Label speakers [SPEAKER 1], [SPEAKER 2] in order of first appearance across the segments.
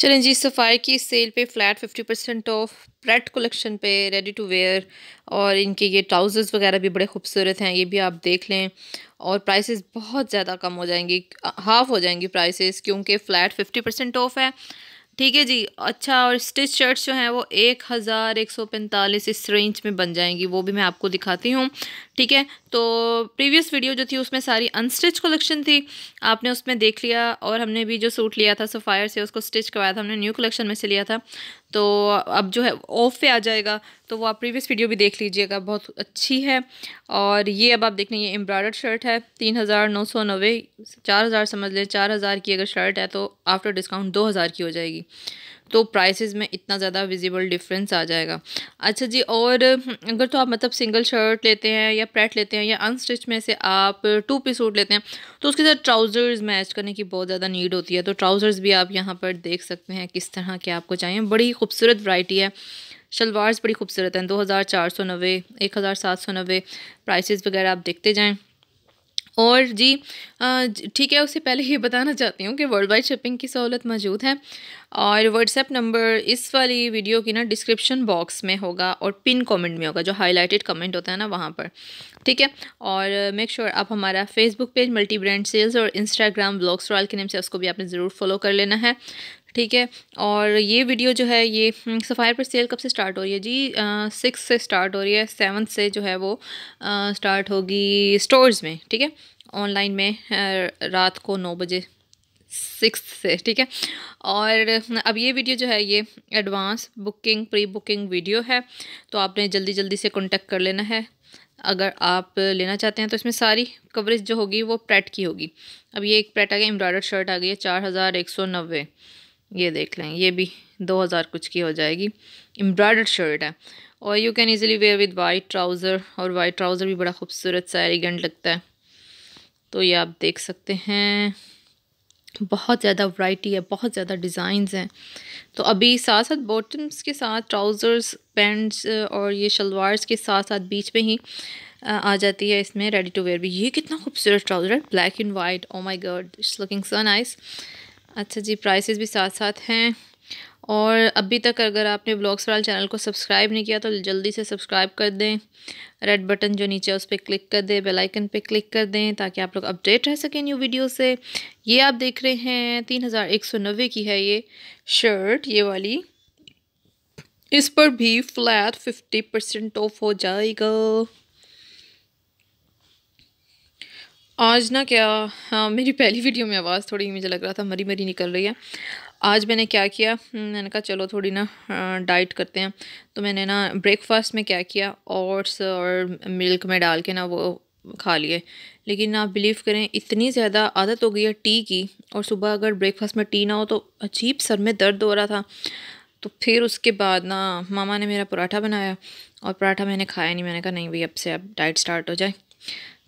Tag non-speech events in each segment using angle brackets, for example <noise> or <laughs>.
[SPEAKER 1] चलें जी सफ़ाई की सेल पे flat fifty percent off pret collection पे रेडी टू वेयर और इनके ये ट्राउज़र्स वगैरह भी बड़े खूबसूरत हैं ये भी आप देख लें और प्राइसेस बहुत ज़्यादा कम हो जाएंगी हाफ़ हो जाएंगी प्राइसेस क्योंकि फ़्लैट फिफ्टी परसेंट ऑफ है ठीक है जी अच्छा और स्टिच शर्ट्स जो हैं वो एक हज़ार एक सौ पैंतालीस इस रेंज में बन जाएंगी वो भी मैं आपको दिखाती हूँ ठीक है तो प्रीवियस वीडियो जो थी उसमें सारी अनस्टिच कलेक्शन थी आपने उसमें देख लिया और हमने भी जो सूट लिया था सफ़ायर से उसको स्टिच करवाया था हमने न्यू कलेक्शन में से लिया था तो अब जो है ऑफ पे आ जाएगा तो वो आप प्रीवियस वीडियो भी देख लीजिएगा बहुत अच्छी है और ये अब आप देख लें ये एम्ब्रॉयडर्ड शर्ट है तीन हज़ार नौ सौ नब्बे चार हज़ार समझ लें चार हज़ार की अगर शर्ट है तो आफ्टर डिस्काउंट दो हज़ार की हो जाएगी तो प्राइसेस में इतना ज़्यादा विजिबल डिफरेंस आ जाएगा अच्छा जी और अगर तो आप मतलब सिंगल शर्ट लेते हैं या प्रेट लेते हैं या अनस्टिच में से आप टू पी सूट लेते हैं तो उसके साथ ट्राउज़र्स मैच करने की बहुत ज़्यादा नीड होती है तो ट्राउज़र्स भी आप यहाँ पर देख सकते हैं किस तरह के आपको चाहिए बड़ी खूबसूरत वैरायटी है शलवार्स बड़ी खूबसूरत हैं दो हज़ार चार सौ नब्बे एक हज़ार सात सौ नब्बे प्राइसेस वगैरह आप देखते जाएँ और जी ठीक है उससे पहले ये बताना चाहती हूँ कि वर्ल्ड वाइड शिपिंग की सहूलत मौजूद है और व्हाट्सएप नंबर इस वाली वीडियो की ना डिस्क्रिप्शन बॉक्स में होगा और पिन कमेंट में होगा जो हाइलाइटेड कमेंट होता है ना वहाँ पर ठीक है और मेक श्योर sure आप हमारा Facebook page multi brand sales और इंस्टाग्राम ब्लॉग्स रॉयल के नाम से उसको भी आपने ज़रूर फॉलो कर लेना है ठीक है और ये वीडियो जो है ये सफ़ायर हम्म, पर सेल कब से स्टार्ट हो रही है जी सिक्स से स्टार्ट हो रही है सेवन से जो है वो स्टार्ट होगी स्टोर्स में ठीक है ऑनलाइन में रात को नौ बजे सिक्स से ठीक है और अब ये वीडियो जो है ये advance booking pre booking video है तो आपने जल्दी जल्दी से कॉन्टेक्ट कर लेना है अगर आप लेना चाहते हैं तो इसमें सारी कवरेज जो होगी वो प्रेट की होगी अब ये एक प्रेट आ गया एम्ब्रॉयडर्ड शर्ट आ गई है चार हज़ार एक सौ नब्बे ये देख लें ये भी दो हज़ार कुछ की हो जाएगी एम्ब्रॉयडर्ड शर्ट है और you can easily wear with white trouser और वाइट ट्राउज़र भी बड़ा खूबसूरत सा एलिगेंट लगता है तो ये आप देख सकते हैं बहुत ज़्यादा वराइटी है बहुत ज़्यादा डिज़ाइंस हैं तो अभी साथ साथ बॉटम्स के साथ ट्राउज़र्स पैंट्स और ये शलवार्स के साथ साथ बीच में ही आ जाती है इसमें रेडी टू वेयर भी ये कितना खूबसूरत ट्राउज़र है black and white oh my god it's looking so nice अच्छा जी प्राइसेस भी साथ साथ हैं और अभी तक अगर आपने ब्लॉग्स वाले चैनल को सब्सक्राइब नहीं किया तो जल्दी से सब्सक्राइब कर दें रेड बटन जो नीचे है उस पर क्लिक कर दें बेल आइकन पे क्लिक कर दें ताकि आप लोग अपडेट रह सकें न्यू वीडियो से ये आप देख रहे हैं तीन हज़ार एक सौ नब्बे की है ये शर्ट ये वाली इस पर भी फ्लैट फिफ्टी परसेंट ऑफ हो जाएगा आज ना क्या हाँ मेरी पहली वीडियो में आवाज़ थोड़ी मुझे लग रहा था मरी मरी निकल रही है आज मैंने क्या किया मैंने कहा चलो थोड़ी ना डाइट हाँ, करते हैं तो मैंने ना ब्रेकफास्ट में क्या किया ओट्स और मिल्क में डाल के ना वो खा लिए लेकिन आप बिलीव करें इतनी ज़्यादा आदत हो गई है टी की और सुबह अगर ब्रेकफास्ट में टी ना हो तो अजीब सर में दर्द हो रहा था तो फिर उसके बाद ना मामा ने मेरा पराठा बनाया और पराठा मैंने खाया नहीं मैंने कहा नहीं भाई अब से अब डाइट स्टार्ट हो जाए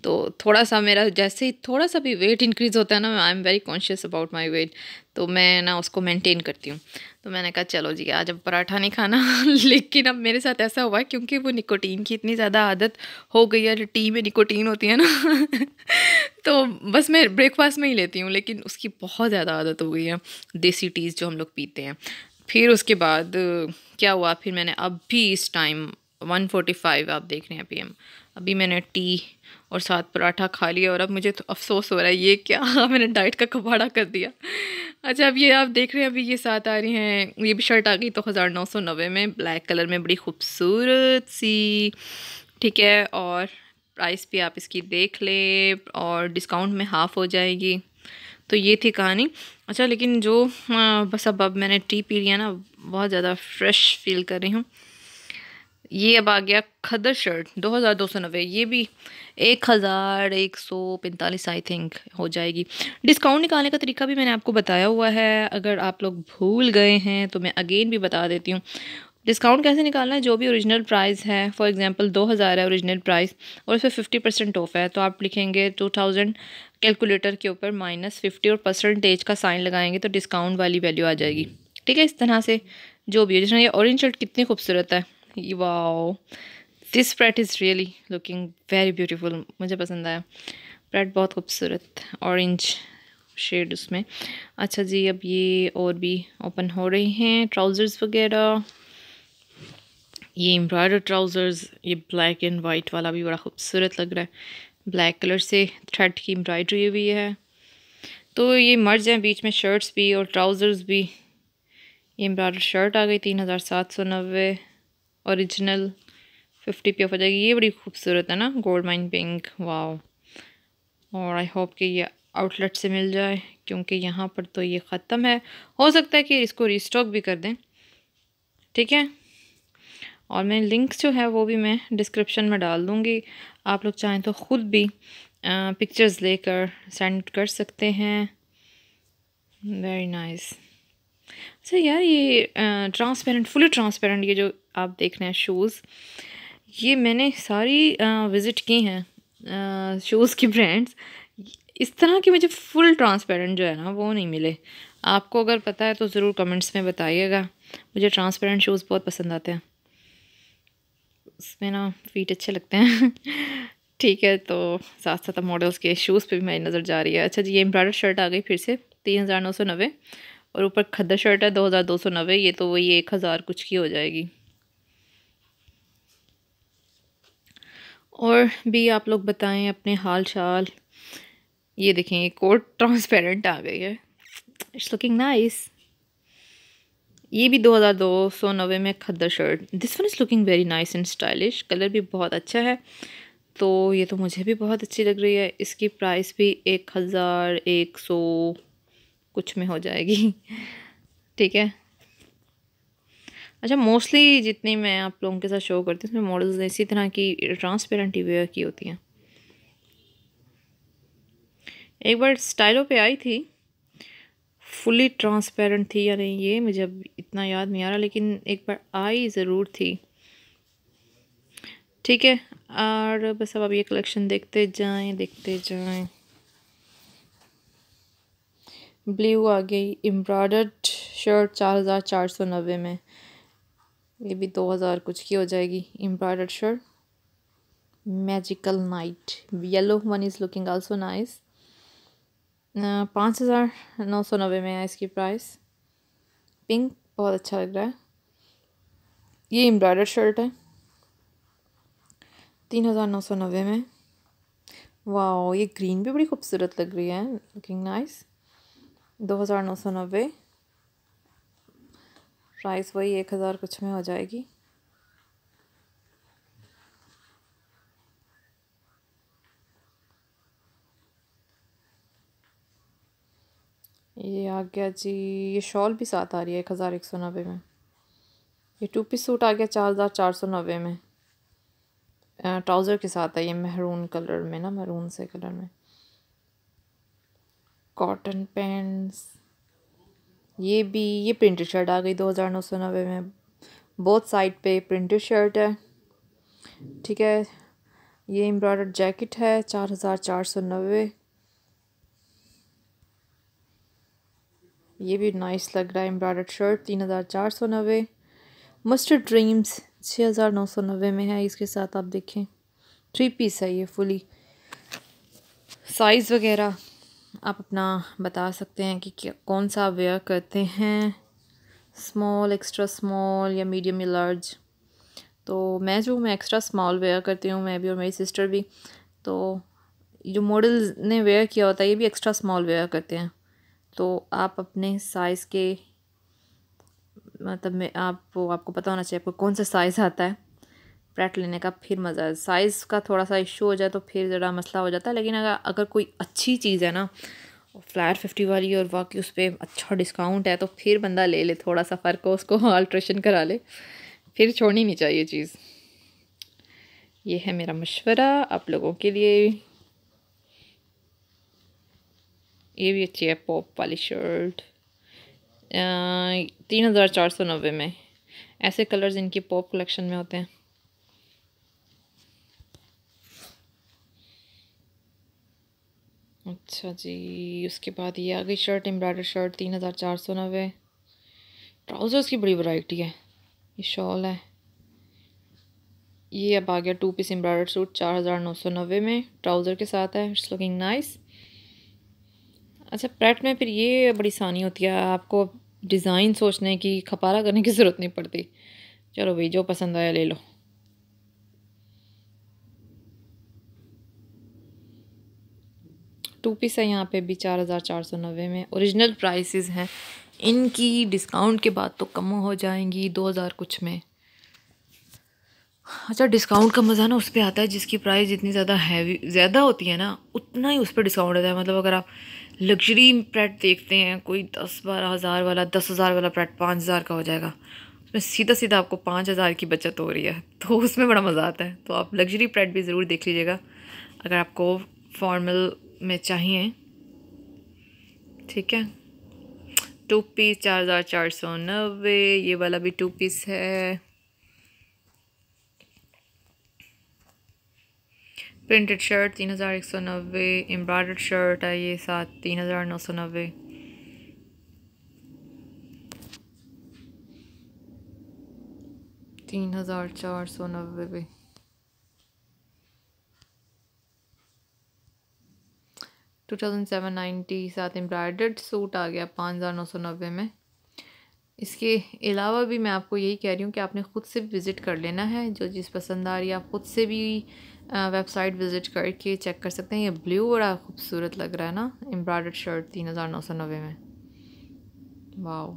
[SPEAKER 1] तो थोड़ा सा मेरा जैसे ही थोड़ा सा भी वेट इंक्रीज़ होता है ना I am very conscious about my weight तो मैं ना उसको मेंटेन करती हूँ तो मैंने कहा चलो जी आज अब पराठा नहीं खाना <laughs> लेकिन अब मेरे साथ ऐसा हुआ है क्योंकि वो निकोटीन की इतनी ज़्यादा आदत हो गई है टी में निकोटीन होती है ना <laughs> तो बस मैं ब्रेकफास्ट में ही लेती हूँ लेकिन उसकी बहुत ज़्यादा आदत हो गई है देसी टीज़ जो हम लोग पीते हैं फिर उसके बाद क्या हुआ फिर मैंने अब भी इस टाइम वन फोर्टी फाइव आप देख रहे हैं पीएम अभी मैंने टी और साथ पराठा खा लिया और अब मुझे तो अफसोस हो रहा है ये क्या <laughs> मैंने डाइट का कबाड़ा कर दिया अच्छा अब ये आप देख रहे हैं अभी ये साथ आ रही हैं ये भी शर्ट आ गई तो हज़ार नौ सौ नब्बे में ब्लैक कलर में बड़ी खूबसूरत सी ठीक है और प्राइस भी आप इसकी देख लें और डिस्काउंट में हाफ़ हो जाएगी तो ये थी कहानी अच्छा लेकिन जो हाँ, बस अब अब मैंने टी पी लिया ना बहुत ज़्यादा फ्रेश फील कर रही हूँ ये अब आ गया खदर शर्ट दो हज़ार दो सौ नब्बे ये भी एक हज़ार एक सौ पैंतालीस आई थिंक हो जाएगी डिस्काउंट निकालने का तरीका भी मैंने आपको बताया हुआ है अगर आप लोग भूल गए हैं तो मैं अगेन भी बता देती हूँ डिस्काउंट कैसे निकालना है जो भी ओरिजिनल प्राइस है फॉर एग्जांपल 2000 है ओरिजिनल प्राइस और उसमें 50 परसेंट ऑफ है तो आप लिखेंगे 2000 कैलकुलेटर के ऊपर माइनस फिफ्टी और परसेंटेज का साइन लगाएंगे तो डिस्काउंट वाली वैल्यू आ जाएगी ठीक है इस तरह से जो भी है जिसमें ये ऑरेंज शर्ट कितनी खूबसूरत है wow this bread is really looking very beautiful मुझे पसंद आया ब्रेड बहुत खूबसूरत ऑरेंज शेड उसमें अच्छा जी अब ये और भी ओपन हो रहे हैं ट्राउज़र्स वगैरह ये एम्ब्रॉयडर ट्राउज़र्स ये ब्लैक एंड वाइट वाला भी बड़ा खूबसूरत लग रहा है ब्लैक कलर से थ्रेड की एम्ब्रॉयडरी हुई है तो ये मर्ज हैं बीच में शर्ट्स भी और ट्राउज़र्स भी ये एम्ब्रॉयडर शर्ट आ गई तीन हज़ार सात सौ नब्बे ओरिजिनल फिफ्टी पी ऑफ हो जाएगी ये बड़ी खूबसूरत है ना गोल्ड माइन पिंक वाओ और आई होप कि ये आउटलेट से मिल जाए क्योंकि यहाँ पर तो ये ख़त्म है हो सकता है कि इसको रिस्टॉक भी कर दें ठीक है और मैं लिंक्स जो है वो भी मैं डिस्क्रिप्शन में डाल दूँगी आप लोग चाहें तो ख़ुद भी पिक्चर्स लेकर सेंड कर सकते हैं वेरी नाइस nice. अच्छा यार ये ट्रांसपेरेंट फुली ट्रांसपेरेंट ये जो आप देख रहे हैं शूज़ ये मैंने सारी विज़िट की हैं शूज़ की ब्रांड्स इस तरह के मुझे फुल ट्रांसपेरेंट जो है ना वो नहीं मिले आपको अगर पता है तो ज़रूर कमेंट्स में बताइएगा मुझे ट्रांसपेरेंट शूज़ बहुत पसंद आते हैं उसमें ना फीट अच्छे लगते हैं <laughs> ठीक है तो साथ साथ मॉडल्स के शूज़ पे भी मेरी नज़र जा रही है अच्छा जी ये एम्ब्रॉयडर शर्ट आ गई फिर से तीन हज़ार नौ सौ नब्बे और ऊपर खद्दर शर्ट है दो हज़ार दो सौ नब्बे ये तो वही एक हज़ार कुछ की हो जाएगी और भी आप लोग बताएं अपने हाल चाल ये देखें ये कोट ट्रांसपेरेंट आ गई है इट्स लुकिंग नाइस ये भी दो हज़ार दो सौ नब्बे में खद्दर shirt this one is looking very nice and stylish colour भी बहुत अच्छा है तो ये तो मुझे भी बहुत अच्छी लग रही है इसकी प्राइस भी एक हज़ार एक सौ कुछ में हो जाएगी ठीक है अच्छा मोस्टली जितनी मैं आप लोगों के साथ शो करती हूँ उसमें मॉडल्स इसी तरह की ट्रांसपेरेंट ही वेयर की होती हैं एक बार स्टाइलों पे आई थी फुली ट्रांसपेरेंट थी या नहीं ये मुझे अब इतना याद नहीं आ रहा लेकिन एक बार आई ज़रूर थी ठीक है और बस अब आप ये कलेक्शन देखते जाएं देखते जाएं ब्लू आ गई एम्ब्रॉयडर्ड शर्ट चार हज़ार चार सौ नब्बे में ये भी दो हज़ार कुछ की हो जाएगी embroidered shirt magical night yellow one is looking also nice पाँच हज़ार नौ सौ नब्बे में है इसकी प्राइस पिंक बहुत अच्छा लग रहा है ये एम्ब्रॉयडर्ड शर्ट है तीन हज़ार नौ सौ नब्बे में वाह ये ग्रीन भी बड़ी खूबसूरत लग रही है लुकिंग नाइस nice. दो हज़ार नौ सौ नब्बे प्राइस वही एक हज़ार कुछ में हो जाएगी ये आ गया जी ये शॉल भी साथ आ रही है एक हज़ार एक सौ नब्बे में ये टू पीस सूट आ गया चार हज़ार चार सौ नब्बे में ट्राउज़र के साथ है ये महरून कलर में ना महरून से कलर में कॉटन पैंट्स ये भी ये प्रिंटेड शर्ट आ गई दो हज़ार नौ सौ नब्बे में बहुत साइड पे प्रिंटेड शर्ट है ठीक है ये एम्ब्रॉयडर्ड जैकेट है चार हज़ार चार सौ नब्बे ये भी नाइस लग रहा है एम्ब्रॉयडर्ड शर्ट तीन हज़ार चार सौ नब्बे मस्टर्ड ड्रीम्स छः हज़ार नौ सौ नब्बे में है इसके साथ आप देखें थ्री पीस है ये फुली साइज़ वगैरह आप अपना बता सकते हैं कि कौन सा वेयर करते हैं स्मॉल एक्स्ट्रा स्मॉल या मीडियम या लार्ज तो मैं जो मैं एक्स्ट्रा स्मॉल वेयर करती हूँ मैं भी और मेरी सिस्टर भी तो जो मॉडल ने वेयर किया होता है ये भी एक्स्ट्रा स्मॉल वेयर करते हैं तो आप अपने साइज़ के मतलब में आप आपको पता होना चाहिए आपको कौन सा साइज़ आता है प्रेट लेने का फिर मज़ा है साइज़ का थोड़ा सा इशू हो जाए तो फिर ज़रा मसला हो जाता है लेकिन अगर अगर कोई अच्छी चीज़ है ना फ्लैट फिफ्टी वाली और वाकई उस पर अच्छा डिस्काउंट है तो फिर बंदा ले ले थोड़ा सा फ़र्क हो उसको अल्ट्रेशन <laughs> करा ले फिर छोड़नी नहीं चाहिए चीज़ ये है मेरा मशवरा आप लोगों के लिए ये भी अच्छी है पॉप वाली शर्ट तीन हज़ार चार सौ नब्बे में ऐसे कलर्स इनकी पॉप कलेक्शन में होते हैं अच्छा जी उसके बाद ये आ गई शर्ट एम्ब्रॉयडर शर्ट तीन हज़ार चार सौ नबे ट्राउज़र्स की बड़ी वैरायटी है ये शॉल है ये अब आ गया टू पीस एम्ब्रॉयडर सूट चार हज़ार नौ सौ नब्बे में ट्राउज़र के साथ है इट्स लुकिंग नाइस अच्छा प्रेट में फिर ये बड़ी आसानी होती है आपको डिज़ाइन सोचने की खपारा करने की ज़रूरत नहीं पड़ती चलो भाई जो पसंद आया ले लो टू पीस है यहाँ पे भी चार हज़ार चार सौ नब्बे में औरिजिनल प्राइसेस हैं इनकी डिस्काउंट के बाद तो कम हो जाएंगी दो हज़ार कुछ में अच्छा डिस्काउंट का मज़ा ना उस पर आता है जिसकी प्राइस जितनी ज़्यादा हैवी ज़्यादा होती है ना उतना ही उस पर डिस्काउंट होता है मतलब अगर आप लग्जरी प्रेट देखते हैं कोई दस बारह हज़ार वाला दस हज़ार वाला प्रेट पाँच हज़ार का हो जाएगा उसमें सीधा सीधा आपको पाँच हज़ार की बचत हो रही है तो उसमें बड़ा मज़ा आता है तो आप लग्जरी प्रेट भी ज़रूर देख लीजिएगा अगर आपको फॉर्मल में चाहिए ठीक है टू पीस चार हज़ार चार सौ नब्बे ये वाला भी टू पीस है प्रिंटेड शर्ट तीन हज़ार एक सौ नब्बे एम्ब्रॉयड शर्ट है ये साथ तीन हज़ार नौ सौ नब्बे तीन हज़ार चार सौ नब्बे टू थाउजेंड सेवन नाइन्टी साथ एम्ब्रॉयडर्ड सूट आ गया पाँच हज़ार नौ सौ नब्बे में इसके अलावा भी मैं आपको यही कह रही हूँ कि आपने ख़ुद से विज़िट कर लेना है जो जिस पसंद आ रही है आप ख़ुद से भी वेबसाइट विज़िट करके चेक कर सकते हैं ये ब्लू बड़ा खूबसूरत लग रहा है ना एम्ब्रॉयडर्ड शर्ट तीन हज़ार नौ सौ नब्बे में वाओ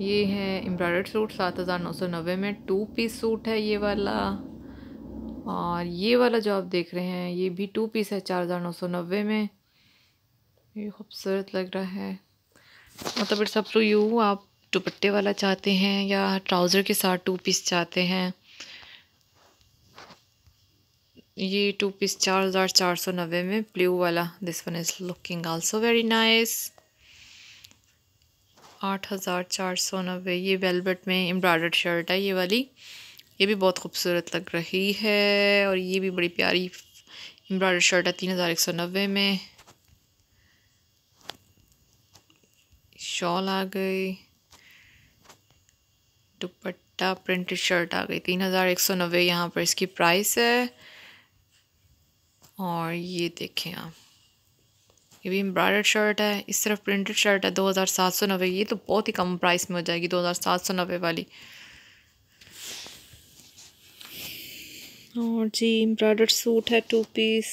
[SPEAKER 1] ये है एम्ब्रॉयड सूट सात हज़ार नौ सौ नब्बे में टू पीस सूट है ये वाला और ये वाला जो आप देख रहे हैं ये भी टू पीस है चार हज़ार नौ सौ नब्बे में ये खूबसूरत लग रहा है मतलब इट्स अप टू यू आप दुपट्टे वाला चाहते हैं या ट्राउज़र के साथ टू पीस चाहते हैं ये टू पीस चार हज़ार चार सौ नब्बे में ब्लू वाला this one is looking also very nice आठ हज़ार चार सौ नब्बे ये वेलवेट में एम्ब्रॉयडर्ड शर्ट है ये वाली ये भी बहुत खूबसूरत लग रही है और ये भी बड़ी प्यारी एम्ब्रॉयड शर्ट है तीन हज़ार एक सौ नब्बे में शॉल आ गई दुपट्टा प्रिंटेड शर्ट आ गई तीन हज़ार एक सौ नब्बे यहाँ पर इसकी प्राइस है और ये देखें आप ये भी एम्ब्रॉयडर्ड शर्ट है इस तरफ प्रिंटेड शर्ट है दो हज़ार सात सौ नब्बे ये तो बहुत ही कम प्राइस में हो जाएगी दो हज़ार सात सौ नब्बे वाली और जी एम्ब्रॉयडर्ड सूट है two piece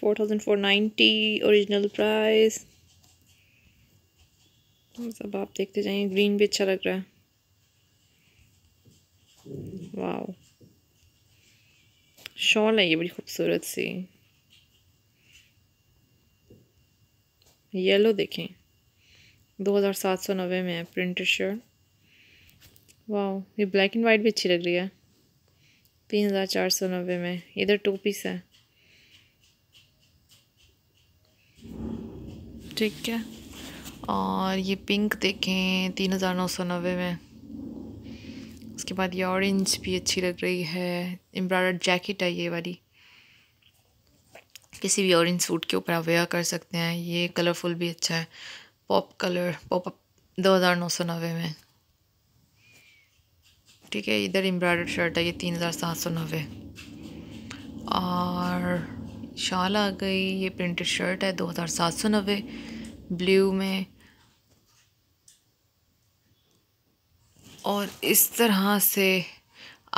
[SPEAKER 1] four thousand four ninety original price सब आप देखते जाइए ग्रीन भी अच्छा लग रहा है वाह शॉल है ये बड़ी खूबसूरत सी येलो देखें दो हज़ार सात सौ नब्बे में है प्रिंटेड शर्ट वाह ये ब्लैक एंड वाइट भी अच्छी लग रही है तीन हज़ार चार सौ नब्बे में इधर टू पीस है ठीक है और ये पिंक देखें तीन हज़ार नौ सौ नब्बे में उसके बाद ये ऑरेंज भी अच्छी लग रही है एम्ब्रॉयड जैकेट है ये वाली किसी भी ऑरेंज सूट के ऊपर आप वेयर कर सकते हैं ये कलरफुल भी अच्छा है पॉप कलर पॉप अप दो हज़ार नौ सौ नब्बे में ठीक है इधर एम्ब्रॉयडर्ड शर्ट है ये तीन हज़ार सात सौ नब्बे और शाल आ गई ये प्रिंटेड शर्ट है दो हज़ार सात सौ नब्बे ब्लू में और इस तरह से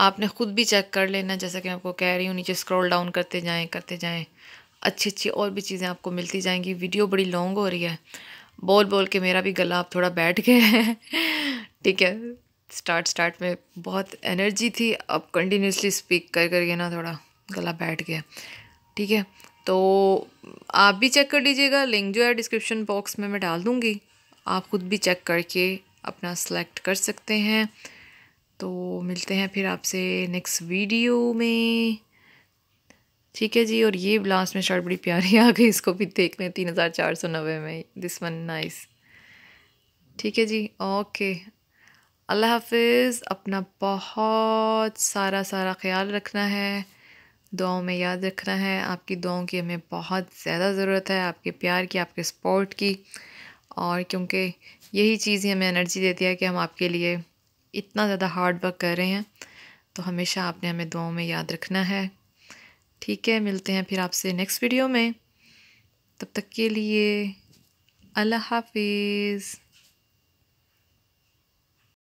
[SPEAKER 1] आपने ख़ुद भी चेक कर लेना जैसा कि मैं आपको कह रही हूँ नीचे स्क्रॉल डाउन करते जाएं करते जाएं अच्छी अच्छी और भी चीज़ें आपको मिलती जाएंगी वीडियो बड़ी लॉन्ग हो रही है बोल बोल के मेरा भी गला आप थोड़ा बैठ गया है <laughs> ठीक है स्टार्ट स्टार्ट में बहुत एनर्जी थी अब कंटिन्यूसली स्पीक कर करके ना थोड़ा गला बैठ गया ठीक है तो आप भी चेक कर लीजिएगा लिंक जो है डिस्क्रिप्शन बॉक्स में मैं डाल दूँगी आप खुद भी चेक करके अपना सेलेक्ट कर सकते हैं तो मिलते हैं फिर आपसे नेक्स्ट वीडियो में ठीक है जी और ये लास्ट में शर्ट बड़ी प्यारी आ गई इसको भी देख लें तीन हज़ार चार सौ नब्बे में दिस वन नाइस ठीक है जी ओके अल्लाह हाफिज़ अपना बहुत सारा सारा ख्याल रखना है दुआओं में याद रखना है आपकी दुआओं की हमें बहुत ज़्यादा ज़रूरत है आपके प्यार की आपके सपोर्ट की और क्योंकि यही चीज़ हमें एनर्जी देती है कि हम आपके लिए इतना ज़्यादा हार्ड वर्क कर रहे हैं तो हमेशा आपने हमें दुआओं में याद रखना है ठीक है मिलते हैं फिर आपसे नेक्स्ट वीडियो में तब तक के लिए अल्लाह हाफिज़